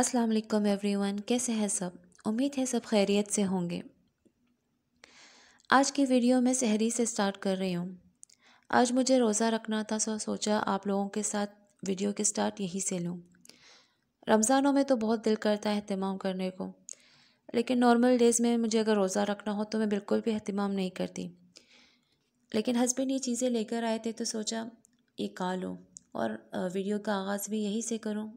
अस्सलाम वालेकुम एवरीवन कैसे हैं सब उम्मीद है सब खैरियत से होंगे आज की वीडियो में सहरी से स्टार्ट कर रही हूँ आज मुझे रोज़ा रखना था सो सोचा आप लोगों के साथ वीडियो के स्टार्ट यहीं से लूँ रमज़ानों में तो बहुत दिल करता है अहतमाम करने को लेकिन नॉर्मल डेज़ में मुझे अगर रोज़ा रखना हो तो मैं बिल्कुल भी अहतमाम नहीं करती लेकिन हस्बैंड ये चीज़ें लेकर आए थे तो सोचा ये खा लूँ और वीडियो का आगाज़ भी यहीं से करूँ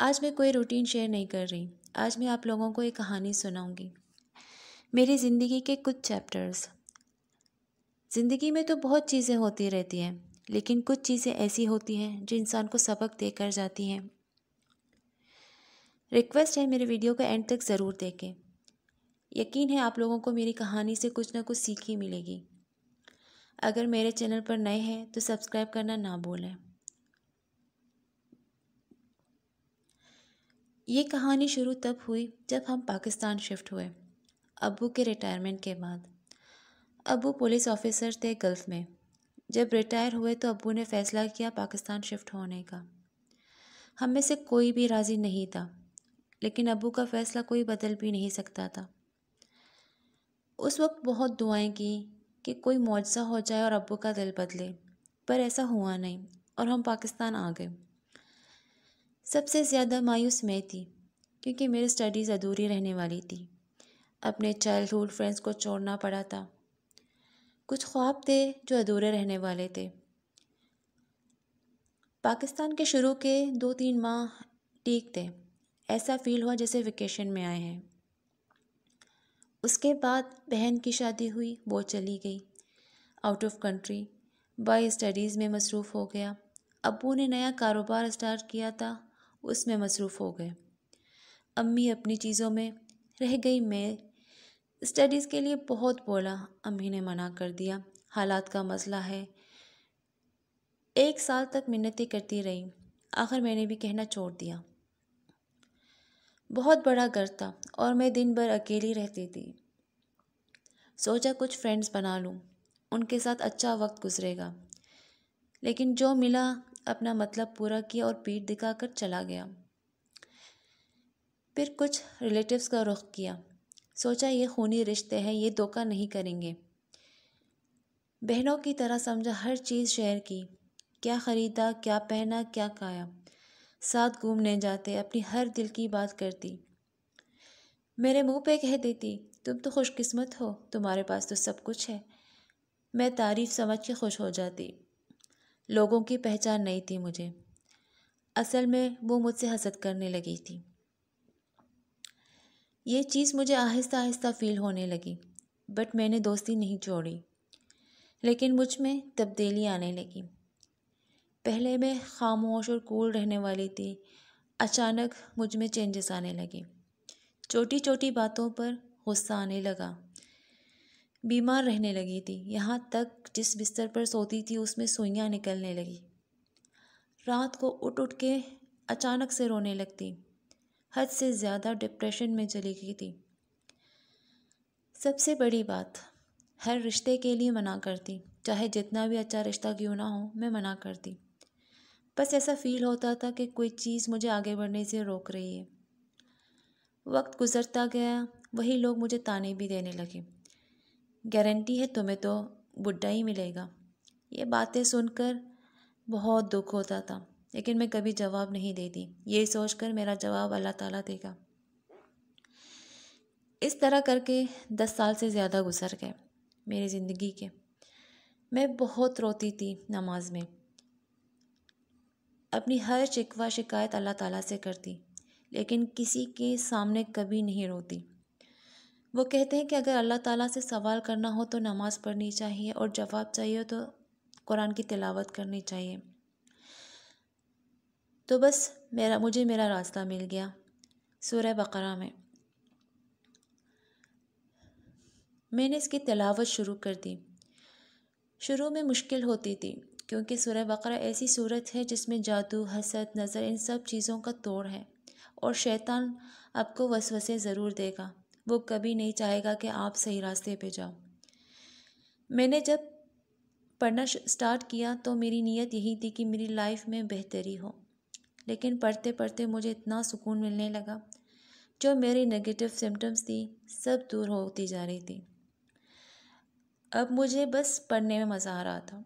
आज मैं कोई रूटीन शेयर नहीं कर रही आज मैं आप लोगों को एक कहानी सुनाऊंगी मेरी ज़िंदगी के कुछ चैप्टर्स ज़िंदगी में तो बहुत चीज़ें होती रहती हैं लेकिन कुछ चीज़ें ऐसी होती हैं जो इंसान को सबक दे कर जाती हैं रिक्वेस्ट है मेरे वीडियो को एंड तक ज़रूर देखें यकीन है आप लोगों को मेरी कहानी से कुछ ना कुछ सीख ही मिलेगी अगर मेरे चैनल पर नए हैं तो सब्सक्राइब करना ना भूलें ये कहानी शुरू तब हुई जब हम पाकिस्तान शिफ्ट हुए अबू के रिटायरमेंट के बाद अबू पुलिस ऑफिसर थे गल्फ़ में जब रिटायर हुए तो अबू ने फ़ैसला किया पाकिस्तान शिफ्ट होने का हम में से कोई भी राज़ी नहीं था लेकिन अबू का फ़ैसला कोई बदल भी नहीं सकता था उस वक्त बहुत दुआएं की कि कोई मुआवजा हो जाए और अबू का दिल बदले पर ऐसा हुआ नहीं और हम पाकिस्तान आ गए सबसे ज़्यादा मायूस मैं थी क्योंकि मेरी स्टडीज़ अधूरी रहने वाली थी अपने चाइल्डहुड फ्रेंड्स को छोड़ना पड़ा था कुछ ख्वाब थे जो अधूरे रहने वाले थे पाकिस्तान के शुरू के दो तीन माह ठीक थे ऐसा फील हुआ जैसे वेकेशन में आए हैं उसके बाद बहन की शादी हुई वो चली गई out of country by studies में मसरूफ़ हो गया अबू ने नया कारोबार स्टार्ट किया था उसमें मसरूफ़ हो गए अम्मी अपनी चीज़ों में रह गई मैं स्टडीज़ के लिए बहुत बोला अम्मी ने मना कर दिया हालात का मसला है एक साल तक मिन्नतें करती रही आखिर मैंने भी कहना छोड़ दिया बहुत बड़ा घर था और मैं दिन भर अकेली रहती थी सोचा कुछ फ्रेंड्स बना लूँ उनके साथ अच्छा वक्त गुजरेगा लेकिन जो मिला अपना मतलब पूरा किया और पीठ दिखाकर चला गया फिर कुछ रिलेटिव्स का रुख किया सोचा ये खूनी रिश्ते हैं ये धोखा नहीं करेंगे बहनों की तरह समझा हर चीज़ शेयर की क्या ख़रीदा क्या पहना क्या खाया साथ घूमने जाते अपनी हर दिल की बात करती मेरे मुंह पे कह देती तुम तो खुशकिस्मत हो तुम्हारे पास तो सब कुछ है मैं तारीफ़ समझ के खुश हो जाती लोगों की पहचान नहीं थी मुझे असल में वो मुझसे हसद करने लगी थी ये चीज़ मुझे आहिस्ता आहिस्ता फील होने लगी बट मैंने दोस्ती नहीं छोड़ी लेकिन मुझ में तब्दीली आने लगी पहले मैं खामोश और कूल रहने वाली थी अचानक मुझ में चेंजेस आने लगे छोटी छोटी बातों पर गुस्सा आने लगा बीमार रहने लगी थी यहाँ तक जिस बिस्तर पर सोती थी उसमें सुइयाँ निकलने लगी रात को उठ उठ के अचानक से रोने लगती हद से ज़्यादा डिप्रेशन में चली गई थी सबसे बड़ी बात हर रिश्ते के लिए मना करती चाहे जितना भी अच्छा रिश्ता क्यों ना हो मैं मना करती बस ऐसा फील होता था कि कोई चीज़ मुझे आगे बढ़ने से रोक रही है वक्त गुजरता गया वही लोग मुझे ताने भी देने लगे गारंटी है तुम्हें तो बुढ़ा ही मिलेगा ये बातें सुनकर बहुत दुख होता था लेकिन मैं कभी जवाब नहीं देती ये सोचकर मेरा जवाब अल्लाह ताला देगा इस तरह करके दस साल से ज़्यादा गुजर गए मेरी ज़िंदगी के मैं बहुत रोती थी नमाज में अपनी हर शिकवा शिकायत अल्लाह ताला से करती लेकिन किसी के सामने कभी नहीं रोती वो कहते हैं कि अगर अल्लाह ताला से सवाल करना हो तो नमाज़ पढ़नी चाहिए और जवाब चाहिए तो कुरान की तिलावत करनी चाहिए तो बस मेरा मुझे मेरा रास्ता मिल गया सूर्य बकरा में मैंने इसकी तिलावत शुरू कर दी शुरू में मुश्किल होती थी क्योंकि सूर्य बकरा ऐसी सूरत है जिसमें जादू हसद नज़र इन सब चीज़ों का तोड़ है और शैतान आपको वसवसे ज़रूर देगा वो कभी नहीं चाहेगा कि आप सही रास्ते पे जाओ मैंने जब पढ़ना स्टार्ट किया तो मेरी नीयत यही थी कि मेरी लाइफ में बेहतरी हो लेकिन पढ़ते पढ़ते मुझे इतना सुकून मिलने लगा जो मेरी नेगेटिव सिम्टम्स थी सब दूर होती जा रही थी अब मुझे बस पढ़ने में मज़ा आ रहा था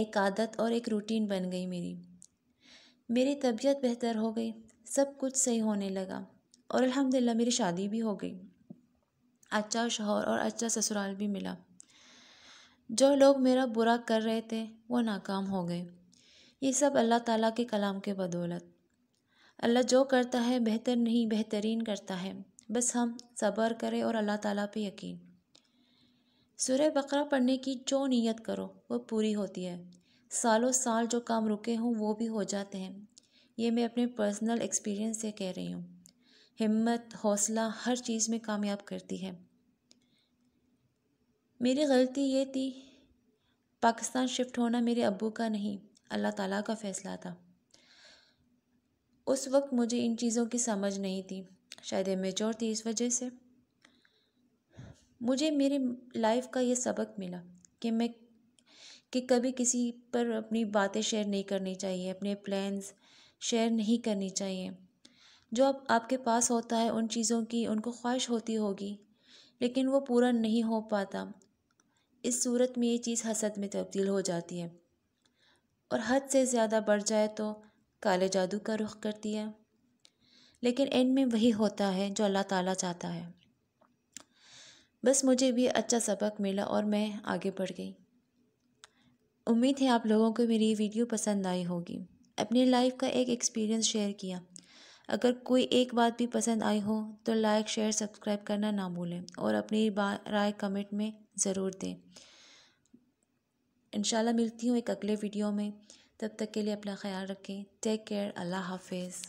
एक आदत और एक रूटीन बन गई मेरी मेरी तबीयत बेहतर हो गई सब कुछ सही होने लगा और अल्हम्दुलिल्लाह मेरी शादी भी हो गई अच्छा शोहर और अच्छा ससुराल भी मिला जो लोग मेरा बुरा कर रहे थे वो नाकाम हो गए ये सब अल्लाह ताला के कलाम के बदौलत अल्लाह जो करता है बेहतर नहीं बेहतरीन करता है बस हम सब्र करें और अल्लाह ताला पे यकीन सूर्य बकरा पढ़ने की जो नीयत करो वो पूरी होती है सालों साल जो काम रुके हों वो भी हो जाते हैं ये मैं अपने पर्सनल एक्सपीरियंस से कह रही हूँ हिम्मत हौसला हर चीज़ में कामयाब करती है मेरी गलती ये थी पाकिस्तान शिफ्ट होना मेरे अबू का नहीं अल्लाह ताला का फ़ैसला था उस वक्त मुझे इन चीज़ों की समझ नहीं थी शायद मेचोर थी इस वजह से मुझे मेरी लाइफ का ये सबक मिला कि मैं कि कभी किसी पर अपनी बातें शेयर नहीं करनी चाहिए अपने प्लान्स शेयर नहीं करनी चाहिए जो अब आपके पास होता है उन चीज़ों की उनको ख्वाहिश होती होगी लेकिन वो पूरा नहीं हो पाता इस सूरत में ये चीज़ हसद में तब्दील हो जाती है और हद से ज़्यादा बढ़ जाए तो काले जादू का रुख करती है लेकिन एंड में वही होता है जो अल्लाह ताला चाहता है बस मुझे भी अच्छा सबक मिला और मैं आगे बढ़ गई उम्मीद है आप लोगों को मेरी वीडियो पसंद आई होगी अपनी लाइफ का एक एक्सपीरियंस शेयर किया अगर कोई एक बात भी पसंद आई हो तो लाइक शेयर सब्सक्राइब करना ना भूलें और अपनी राय कमेंट में ज़रूर दें इंशाल्लाह मिलती हूँ एक अगले वीडियो में तब तक के लिए अपना ख्याल रखें टेक केयर अल्लाह हाफिज़